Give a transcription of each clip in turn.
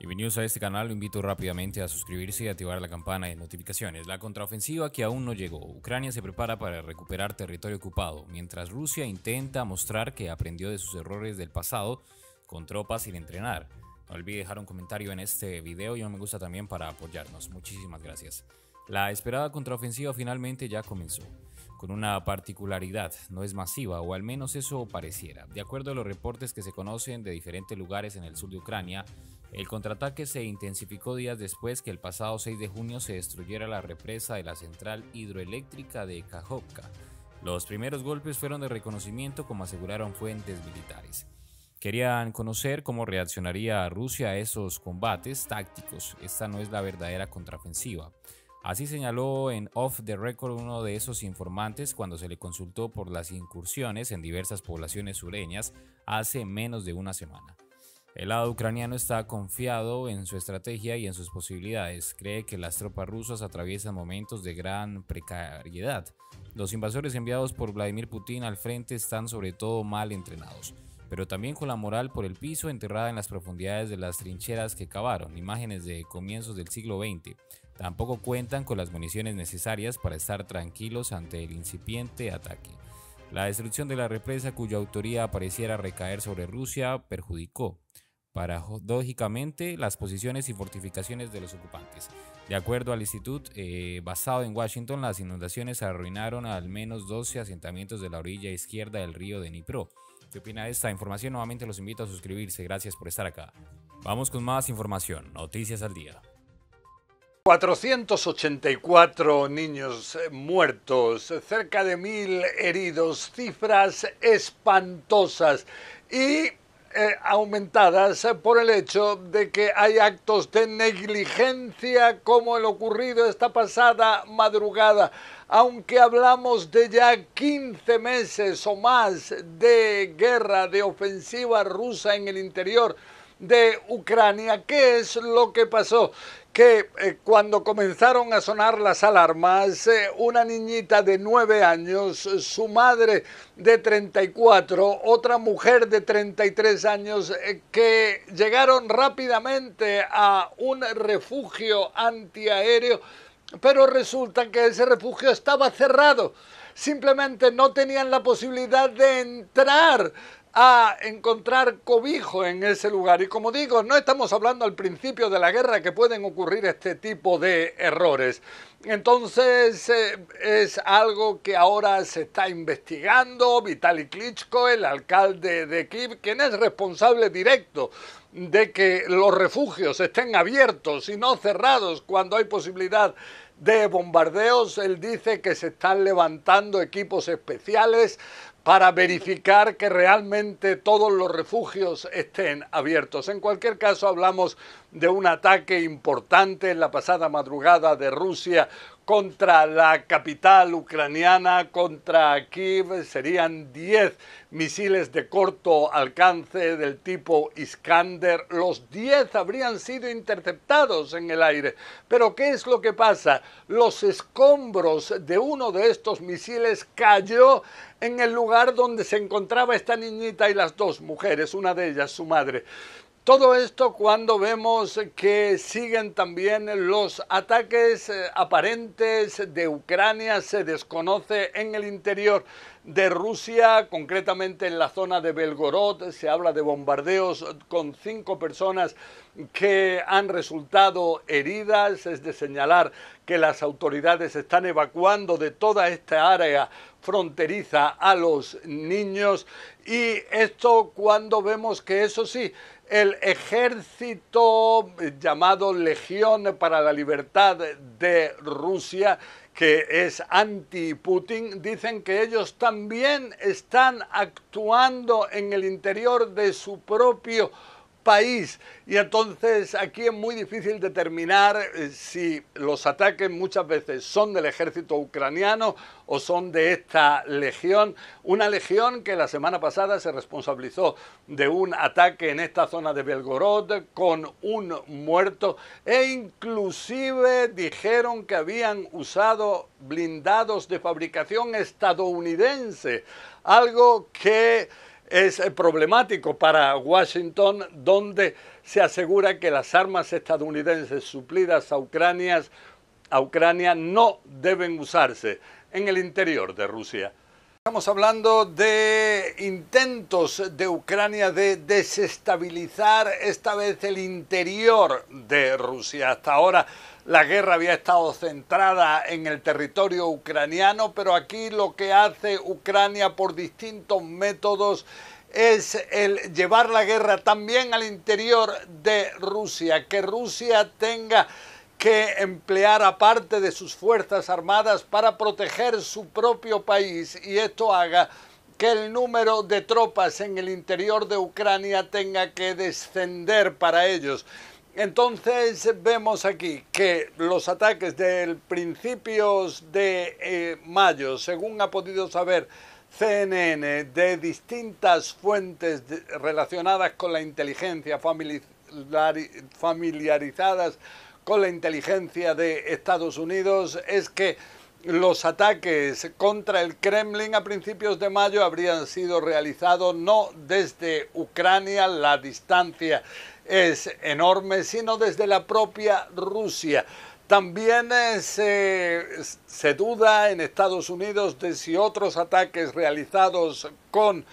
Bienvenidos a este canal, lo invito rápidamente a suscribirse y activar la campana de notificaciones. La contraofensiva que aún no llegó, Ucrania se prepara para recuperar territorio ocupado, mientras Rusia intenta mostrar que aprendió de sus errores del pasado con tropas sin entrenar. No olvide dejar un comentario en este video y un me gusta también para apoyarnos. Muchísimas gracias. La esperada contraofensiva finalmente ya comenzó, con una particularidad, no es masiva o al menos eso pareciera. De acuerdo a los reportes que se conocen de diferentes lugares en el sur de Ucrania, el contraataque se intensificó días después que el pasado 6 de junio se destruyera la represa de la central hidroeléctrica de Kajovka. Los primeros golpes fueron de reconocimiento, como aseguraron fuentes militares. Querían conocer cómo reaccionaría Rusia a esos combates tácticos. Esta no es la verdadera contraofensiva. Así señaló en Off the Record uno de esos informantes cuando se le consultó por las incursiones en diversas poblaciones sureñas hace menos de una semana. El lado ucraniano está confiado en su estrategia y en sus posibilidades. Cree que las tropas rusas atraviesan momentos de gran precariedad. Los invasores enviados por Vladimir Putin al frente están sobre todo mal entrenados, pero también con la moral por el piso enterrada en las profundidades de las trincheras que cavaron, imágenes de comienzos del siglo XX. Tampoco cuentan con las municiones necesarias para estar tranquilos ante el incipiente ataque. La destrucción de la represa cuya autoría pareciera recaer sobre Rusia perjudicó paradójicamente las posiciones y fortificaciones de los ocupantes. De acuerdo al instituto, eh, basado en Washington, las inundaciones arruinaron al menos 12 asentamientos de la orilla izquierda del río de Nipro. ¿Qué opina de esta información? Nuevamente los invito a suscribirse. Gracias por estar acá. Vamos con más información. Noticias al día. 484 niños eh, muertos, cerca de mil heridos, cifras espantosas y aumentadas por el hecho de que hay actos de negligencia como el ocurrido esta pasada madrugada. Aunque hablamos de ya 15 meses o más de guerra, de ofensiva rusa en el interior de Ucrania, ¿qué es lo que pasó? que eh, cuando comenzaron a sonar las alarmas, eh, una niñita de 9 años, su madre de 34, otra mujer de 33 años, eh, que llegaron rápidamente a un refugio antiaéreo, pero resulta que ese refugio estaba cerrado. Simplemente no tenían la posibilidad de entrar a encontrar cobijo en ese lugar. Y como digo, no estamos hablando al principio de la guerra que pueden ocurrir este tipo de errores. Entonces eh, es algo que ahora se está investigando. Vitaly Klitschko, el alcalde de Kiev, quien es responsable directo de que los refugios estén abiertos y no cerrados cuando hay posibilidad de bombardeos. Él dice que se están levantando equipos especiales para verificar que realmente todos los refugios estén abiertos. En cualquier caso, hablamos de un ataque importante en la pasada madrugada de Rusia contra la capital ucraniana, contra Kiev, serían 10 misiles de corto alcance del tipo Iskander. Los 10 habrían sido interceptados en el aire. Pero ¿qué es lo que pasa? Los escombros de uno de estos misiles cayó en el lugar donde se encontraba esta niñita y las dos mujeres, una de ellas su madre. Todo esto cuando vemos que siguen también los ataques eh, aparentes de Ucrania, se desconoce en el interior de Rusia, concretamente en la zona de Belgorod, se habla de bombardeos con cinco personas que han resultado heridas, es de señalar que las autoridades están evacuando de toda esta área fronteriza a los niños y esto cuando vemos que eso sí, el ejército llamado Legión para la Libertad de Rusia, que es anti-Putin, dicen que ellos también están actuando en el interior de su propio país. Y entonces aquí es muy difícil determinar eh, si los ataques muchas veces son del ejército ucraniano o son de esta legión. Una legión que la semana pasada se responsabilizó de un ataque en esta zona de Belgorod con un muerto e inclusive dijeron que habían usado blindados de fabricación estadounidense. Algo que es eh, problemático para Washington, donde se asegura que las armas estadounidenses suplidas a Ucrania, a Ucrania no deben usarse en el interior de Rusia. Estamos hablando de intentos de Ucrania de desestabilizar esta vez el interior de Rusia. Hasta ahora la guerra había estado centrada en el territorio ucraniano, pero aquí lo que hace Ucrania por distintos métodos es el llevar la guerra también al interior de Rusia, que Rusia tenga que empleara parte de sus fuerzas armadas para proteger su propio país y esto haga que el número de tropas en el interior de Ucrania tenga que descender para ellos. Entonces vemos aquí que los ataques del principios de eh, mayo, según ha podido saber CNN, de distintas fuentes relacionadas con la inteligencia familiarizadas con la inteligencia de Estados Unidos es que los ataques contra el Kremlin a principios de mayo habrían sido realizados no desde Ucrania, la distancia es enorme, sino desde la propia Rusia. También eh, se, duda en Estados Unidos de si otros ataques realizados con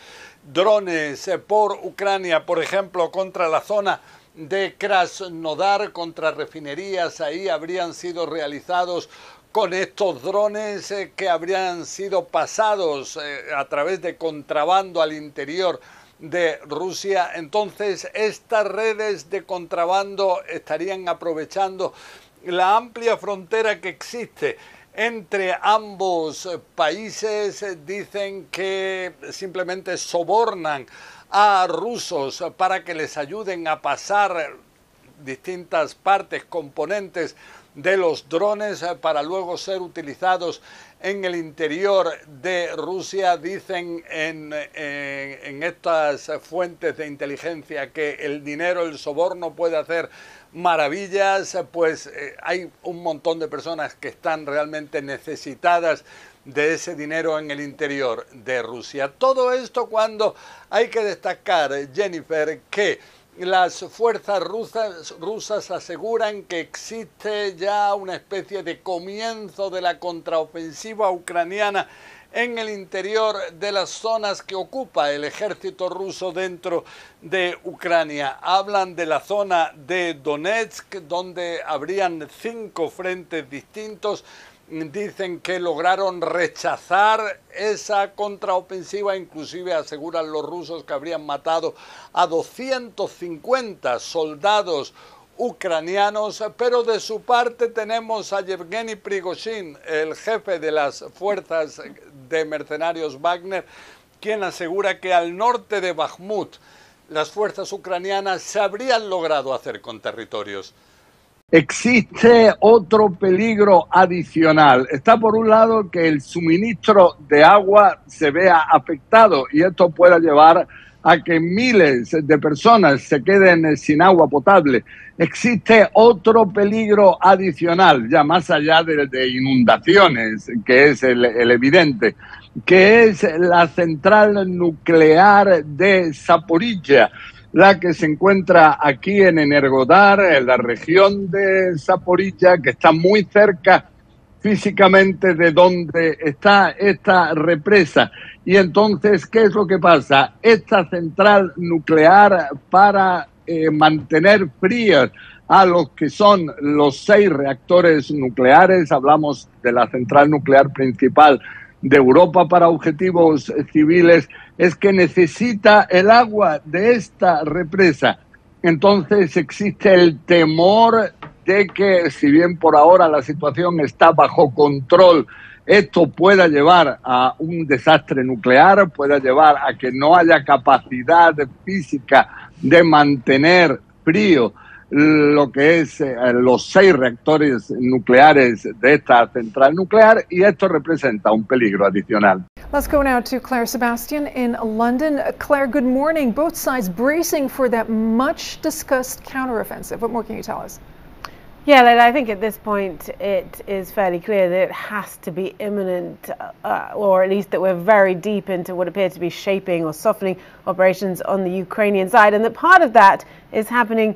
drones eh, por Ucrania, por ejemplo, contra la zona de Krasnodar contra refinerías. Ahí habrían sido realizados con estos drones eh, que habrían sido pasados eh, a través de contrabando al interior de Rusia. Entonces, estas redes de contrabando estarían aprovechando la amplia frontera que existe entre ambos países. Dicen que simplemente sobornan a rusos para que les ayuden a pasar distintas partes, componentes de los drones para luego ser utilizados en el interior de Rusia. Dicen en, eh, estas fuentes de inteligencia que el dinero, el soborno puede hacer maravillas, pues eh, hay un montón de personas que están realmente necesitadas de ese dinero en el interior de Rusia. Todo esto cuando hay que destacar, Jennifer, que las fuerzas rusas, rusas, aseguran que existe ya una especie de comienzo de la contraofensiva ucraniana en el interior de las zonas que ocupa el ejército ruso dentro de Ucrania. Hablan de la zona de Donetsk, donde habrían cinco frentes distintos dicen que lograron rechazar esa contraofensiva, inclusive aseguran los rusos que habrían matado a 250 soldados ucranianos, pero de su parte tenemos a Yevgeny Prigozhin, el jefe de las fuerzas de mercenarios Wagner, quien asegura que al norte de Bakhmut las fuerzas ucranianas se habrían logrado hacer con territorios. Existe otro peligro adicional. Está por un lado que el suministro de agua se vea afectado y esto pueda llevar a que miles de personas se queden sin agua potable. Existe otro peligro adicional, ya más allá de, inundaciones, que es el, evidente, que es la central nuclear de Zaporilla la que se encuentra aquí en Energodar, en la región de Saporilla, que está muy cerca físicamente de donde está esta represa. Y entonces, ¿qué es lo que pasa? Esta central nuclear para eh, mantener frías a los que son los seis reactores nucleares, hablamos de la central nuclear principal de Europa para objetivos civiles es que necesita el agua de esta represa. Entonces existe el temor de que, si bien por ahora la situación está bajo control, esto pueda llevar a un desastre nuclear, pueda llevar a que no haya capacidad física de mantener frío lo que es eh, los seis reactores nucleares de esta central nuclear y esto representa un peligro adicional. Let's go now to Claire Sebastian in London. Claire, good morning. Both sides bracing for that much discussed counteroffensive. What more can you tell us? Yeah, Leila, I think at this point it is fairly clear that it has to be imminent, uh, uh or at least that we're very deep into what appear to be shaping or softening operations on the Ukrainian side, and that part of that is happening